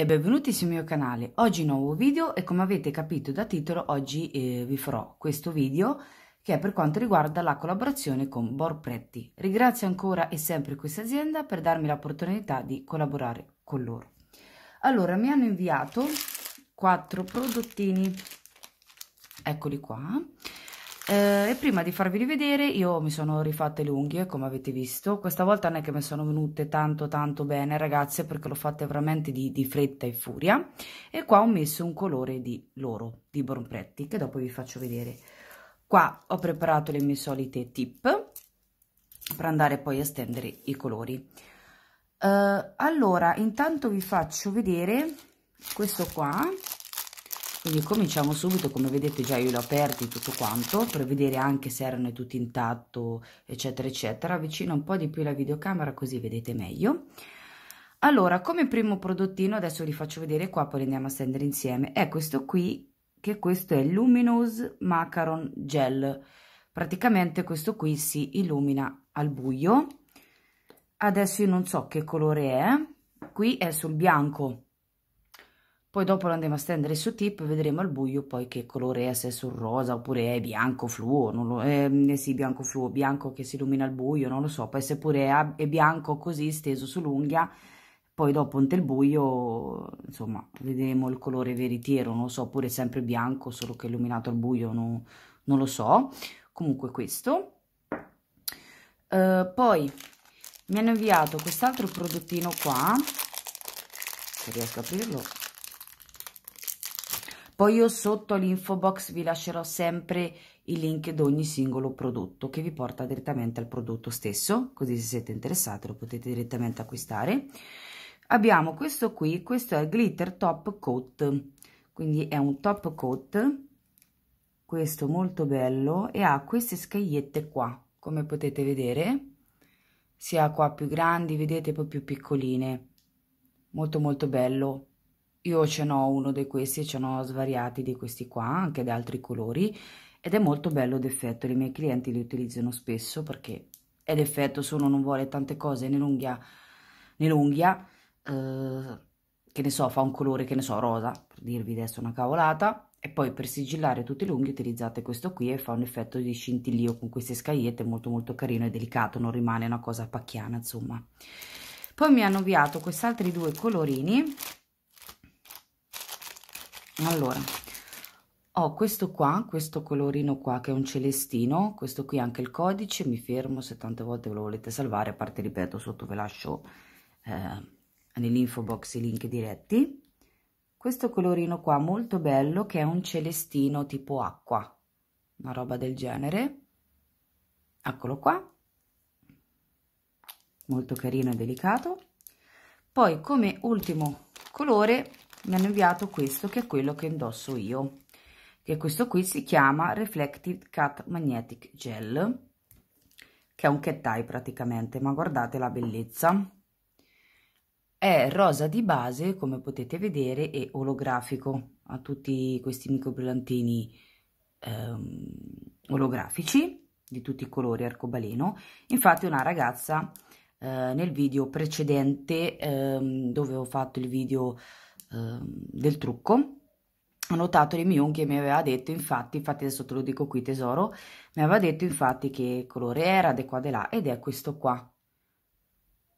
e benvenuti sul mio canale. Oggi nuovo video e come avete capito da titolo oggi eh, vi farò questo video che è per quanto riguarda la collaborazione con Borpretti. Ringrazio ancora e sempre questa azienda per darmi l'opportunità di collaborare con loro. Allora mi hanno inviato quattro prodottini, eccoli qua, eh, e prima di farvi rivedere io mi sono rifatte le unghie come avete visto questa volta non è che mi sono venute tanto tanto bene ragazze perché l'ho fatta veramente di, di, fretta e furia e qua ho messo un colore di loro di Bonpretti che dopo vi faccio vedere qua ho preparato le mie solite tip per andare poi a stendere i colori eh, allora intanto vi faccio vedere questo qua quindi cominciamo subito come vedete già io l'ho aperti tutto quanto per vedere anche se erano tutti intatto eccetera eccetera avvicino un po' di più la videocamera così vedete meglio allora come primo prodottino adesso vi faccio vedere qua poi andiamo a stendere insieme è questo qui che questo è Luminous Macaron Gel praticamente questo qui si illumina al buio adesso io non so che colore è qui è sul bianco poi dopo lo andremo a stendere su tip, vedremo al buio poi che colore è, se è sul rosa oppure è bianco fluo, non lo, ehm, eh, sì bianco fluo, bianco che si illumina al buio, non lo so, poi se pure è, è bianco così steso sull'unghia, poi dopo nel buio, insomma, vedremo il colore veritiero, non lo so, oppure sempre bianco, solo che illuminato al buio, no, non lo so, comunque questo. Uh, poi mi hanno inviato quest'altro prodottino qua, se riesco a aprirlo, poi io sotto l'info box vi lascerò sempre i link di ogni singolo prodotto che vi porta direttamente al prodotto stesso, così se siete interessati lo potete direttamente acquistare. Abbiamo questo qui, questo è il Glitter Top Coat, quindi è un top coat, questo molto bello e ha queste scagliette qua, come potete vedere, sia qua più grandi, vedete, poi più piccoline. Molto molto bello, io ce n'ho uno di questi e ce n'ho svariati di questi qua, anche di altri colori, ed è molto bello d'effetto, i miei clienti li utilizzano spesso perché è d'effetto, se uno non vuole tante cose nell'unghia, nell'unghia eh, che ne so, fa un colore, che ne so, rosa, per dirvi adesso una cavolata, e poi per sigillare tutte le unghie utilizzate questo qui e fa un effetto di scintillio con queste scagliette molto molto carino e delicato, non rimane una cosa pacchiana, insomma. Poi mi hanno inviato questi altri due colorini, allora ho questo qua questo colorino qua che è un celestino questo qui anche il codice mi fermo se tante volte ve lo volete salvare a parte ripeto sotto ve lascio eh, nell'info box i link diretti questo colorino qua molto bello che è un celestino tipo acqua una roba del genere eccolo qua molto carino e delicato poi come ultimo colore mi hanno inviato questo che è quello che indosso io che questo qui si chiama reflective cut magnetic gel che è un cat eye praticamente ma guardate la bellezza è rosa di base come potete vedere e olografico a tutti questi microbrillantini ehm, olografici di tutti i colori arcobaleno infatti una ragazza eh, nel video precedente ehm, dove ho fatto il video Ehm, del trucco ho notato le mie unghie mi aveva detto infatti infatti adesso te lo dico qui tesoro mi aveva detto infatti che colore era di qua di là ed è questo qua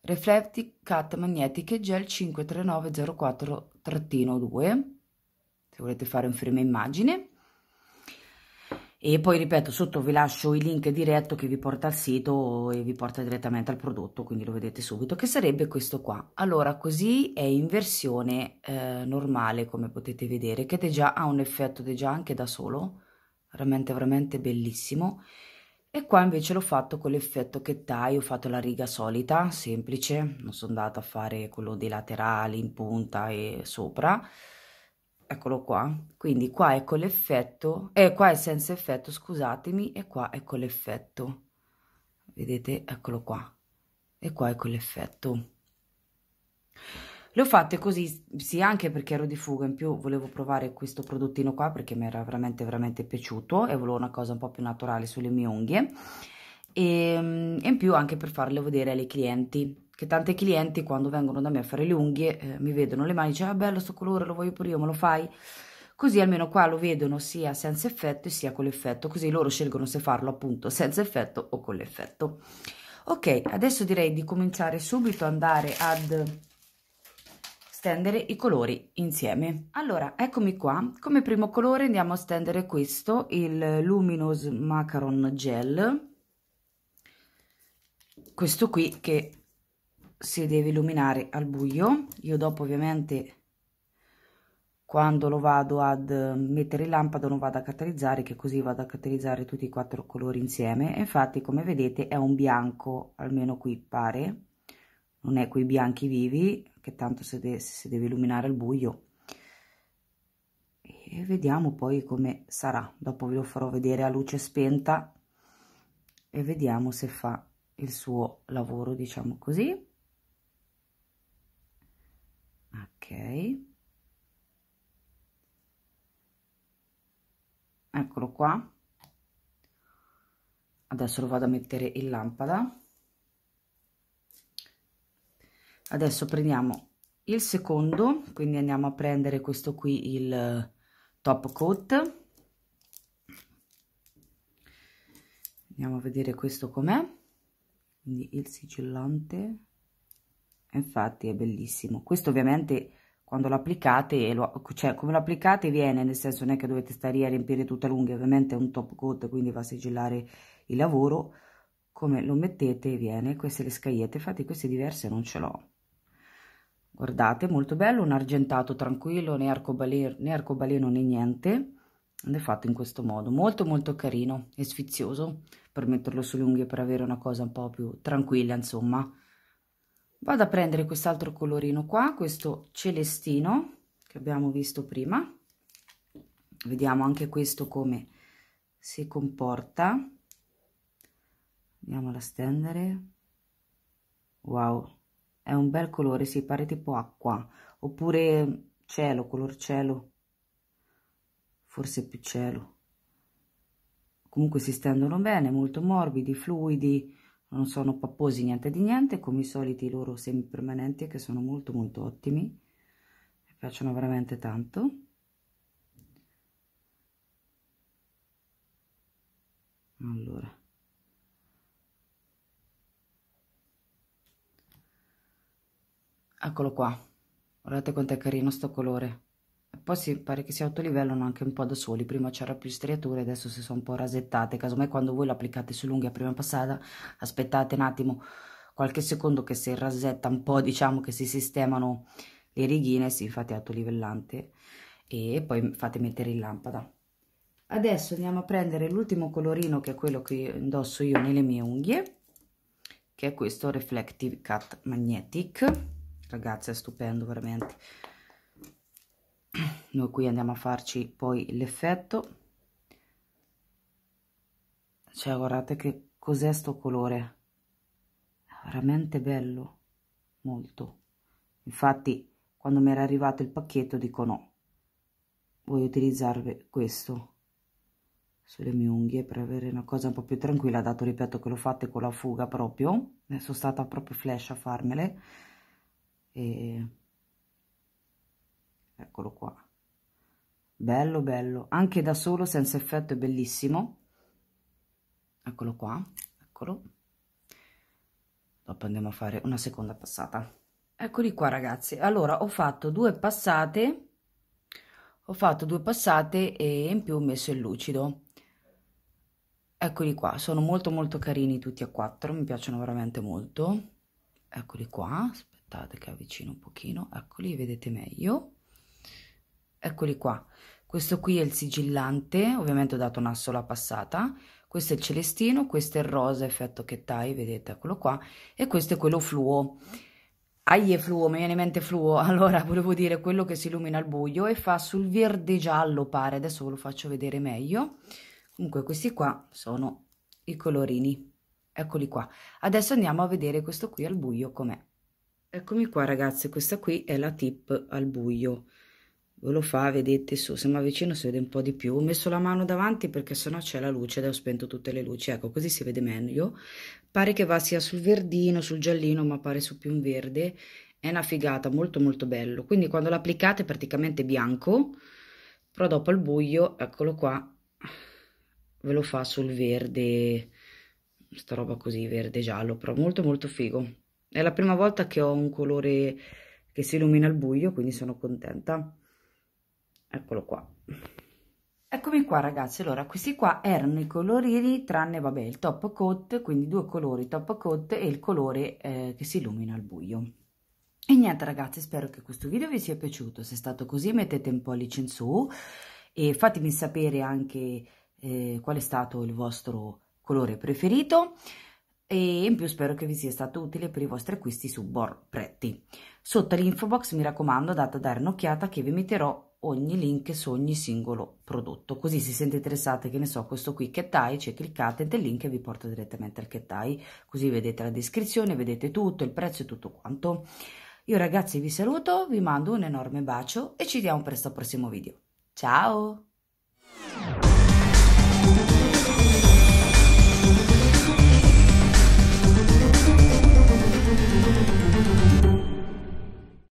Reflective Cut Magnetic Gel 53904-2 se volete fare un frame immagine e poi ripeto sotto vi lascio il link diretto che vi porta al sito e vi porta direttamente al prodotto quindi lo vedete subito che sarebbe questo qua allora così è in versione eh, normale come potete vedere che già ha un effetto già anche da solo veramente veramente bellissimo e qua invece l'ho fatto con l'effetto che dai ho fatto la riga solita semplice non sono andata a fare quello dei laterali in punta e sopra eccolo qua quindi qua è con l'effetto e eh, qua è senza effetto scusatemi e qua è con l'effetto vedete eccolo qua e qua è con l'effetto le ho fatte così sì anche perché ero di fuga in più volevo provare questo prodottino qua perché mi era veramente veramente piaciuto e volevo una cosa un po' più naturale sulle mie unghie e, mm, in più anche per farle vedere alle clienti che tante clienti quando vengono da me a fare le unghie eh, mi vedono le mani e dicono ah bello sto colore lo voglio pure io me lo fai così almeno qua lo vedono sia senza effetto sia con l'effetto così loro scelgono se farlo appunto senza effetto o con l'effetto ok adesso direi di cominciare subito ad andare ad stendere i colori insieme allora eccomi qua come primo colore andiamo a stendere questo il luminous macaron gel questo qui che si deve illuminare al buio io dopo ovviamente quando lo vado ad mettere in lampada lo vado a catalizzare che così vado a catalizzare tutti i quattro colori insieme infatti come vedete è un bianco almeno qui pare non è quei bianchi vivi che tanto si deve, si deve illuminare al buio e vediamo poi come sarà dopo ve lo farò vedere a luce spenta e vediamo se fa il suo lavoro, diciamo così. Ok. Eccolo qua. Adesso lo vado a mettere in lampada. Adesso prendiamo il secondo, quindi andiamo a prendere questo qui, il eh, top coat. Andiamo a vedere questo com'è quindi il sigillante infatti è bellissimo questo ovviamente quando lo applicate lo, cioè come lo applicate viene nel senso non è che dovete stare a riempire tutta l'unghia ovviamente è un top coat quindi va a sigillare il lavoro come lo mettete viene queste le scagliette infatti queste diverse non ce l'ho guardate molto bello un argentato tranquillo né arcobaleno né, arcobaleno, né niente ed è fatto in questo modo molto molto carino e sfizioso per metterlo sulle unghie per avere una cosa un po' più tranquilla insomma vado a prendere quest'altro colorino qua questo celestino che abbiamo visto prima vediamo anche questo come si comporta andiamo a stendere wow è un bel colore si pare tipo acqua oppure cielo color cielo forse più cielo. Comunque si stendono bene, molto morbidi, fluidi, non sono papposi niente di niente, come i soliti loro semipermanenti che sono molto molto ottimi, mi piacciono veramente tanto. Allora. Eccolo qua, guardate quanto è carino sto colore poi si pare che si autolivellano anche un po' da soli prima c'era più striature adesso si sono un po' rasettate casomai quando voi lo applicate sull'unghia prima passata aspettate un attimo qualche secondo che si rasetta un po' diciamo che si sistemano le righine si sì, fate autolivellante e poi fate mettere in lampada adesso andiamo a prendere l'ultimo colorino che è quello che indosso io nelle mie unghie che è questo Reflective Cut Magnetic ragazzi è stupendo veramente noi qui andiamo a farci poi l'effetto cioè guardate che cos'è sto colore veramente bello molto infatti quando mi era arrivato il pacchetto dico no voglio utilizzare questo sulle mie unghie per avere una cosa un po' più tranquilla dato ripeto che l'ho fatta con la fuga proprio sono stata proprio flash a farmele e eccolo qua bello bello anche da solo senza effetto è bellissimo eccolo qua eccolo dopo andiamo a fare una seconda passata eccoli qua ragazzi allora ho fatto due passate ho fatto due passate e in più ho messo il lucido eccoli qua sono molto molto carini tutti e quattro mi piacciono veramente molto eccoli qua aspettate che avvicino un pochino eccoli vedete meglio eccoli qua. Questo qui è il sigillante, ovviamente ho dato una sola passata, questo è il celestino, questo è il rosa effetto che tai, vedete, eccolo qua, e questo è quello fluo. Aie fluo, mi viene in mente fluo, allora volevo dire quello che si illumina al buio e fa sul verde giallo pare, adesso ve lo faccio vedere meglio. Comunque questi qua sono i colorini, eccoli qua. Adesso andiamo a vedere questo qui al buio com'è. Eccomi qua ragazzi, questa qui è la tip al buio ve lo fa vedete su se mi avvicino si vede un po' di più ho messo la mano davanti perché sennò c'è la luce ed ho spento tutte le luci ecco così si vede meglio pare che va sia sul verdino sul giallino ma pare su più un verde è una figata molto molto bello quindi quando l'applicate è praticamente bianco però dopo al buio eccolo qua ve lo fa sul verde sta roba così verde giallo però molto molto figo è la prima volta che ho un colore che si illumina al buio quindi sono contenta eccolo qua Eccomi qua ragazzi, allora questi qua erano i colorini tranne vabbè il top coat, quindi due colori top coat e il colore eh, che si illumina al buio. E niente ragazzi, spero che questo video vi sia piaciuto, se è stato così mettete un pollice in su e fatemi sapere anche eh, qual è stato il vostro colore preferito e in più spero che vi sia stato utile per i vostri acquisti su Bor Pretti. Sotto l'info box mi raccomando date a dare un'occhiata che vi metterò ogni link su ogni singolo prodotto così se siete interessate che ne so questo qui che tai ci cliccate del link e vi porta direttamente al che tai così vedete la descrizione vedete tutto il prezzo e tutto quanto io ragazzi vi saluto vi mando un enorme bacio e ci vediamo presto al prossimo video ciao